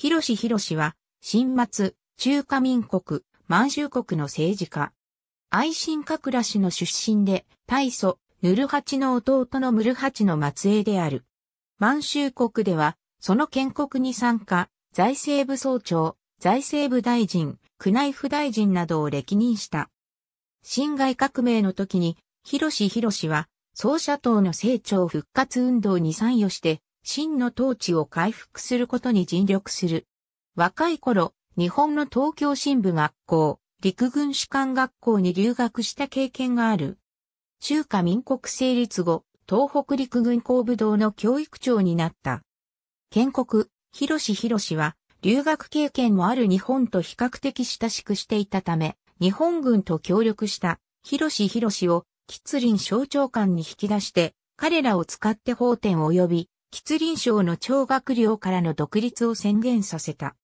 広志広志は、新末、中華民国、満州国の政治家。愛新覚羅氏の出身で、大祖、ヌルハチの弟のムルハチの末裔である。満州国では、その建国に参加、財政部総長、財政部大臣、宮内府大臣などを歴任した。辛亥革命の時に、広志広志は、総社党の政庁復活運動に参与して、真の統治を回復することに尽力する。若い頃、日本の東京新部学校、陸軍士官学校に留学した経験がある。中華民国成立後、東北陸軍工部堂の教育長になった。建国、広志広志は、留学経験もある日本と比較的親しくしていたため、日本軍と協力した広志広志を吉林省長官に引き出して、彼らを使って法典及び吉林省の長学寮からの独立を宣言させた。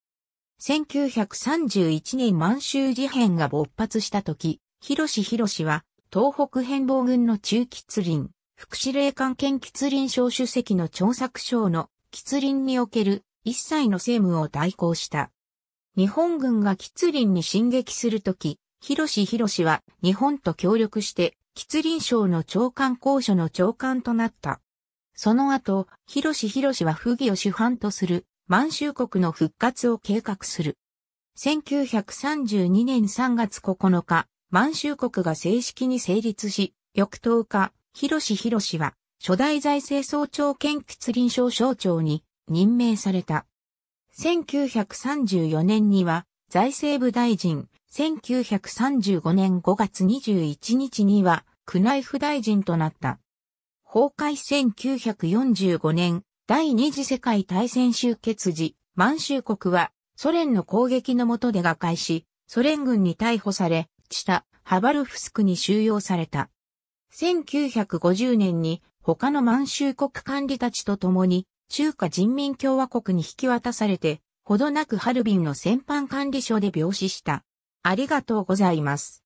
1931年満州事変が勃発した時、広広は東北変貌軍の中吉林、副司令官兼吉林省主席の張作省の吉林における一切の政務を代行した。日本軍が吉林に進撃するとき、広広は日本と協力して吉林省の長官公所の長官となった。その後、広志広志は不義を主犯とする満州国の復活を計画する。1932年3月9日、満州国が正式に成立し、翌10日、広志広志は初代財政総長兼吉臨床省庁に任命された。1934年には財政部大臣、1935年5月21日には区内府大臣となった。崩壊1945年、第二次世界大戦終結時、満州国はソ連の攻撃の下で瓦解し、ソ連軍に逮捕され、下、ハバルフスクに収容された。1950年に他の満州国管理たちと共に中華人民共和国に引き渡されて、ほどなくハルビンの戦犯管理所で病死した。ありがとうございます。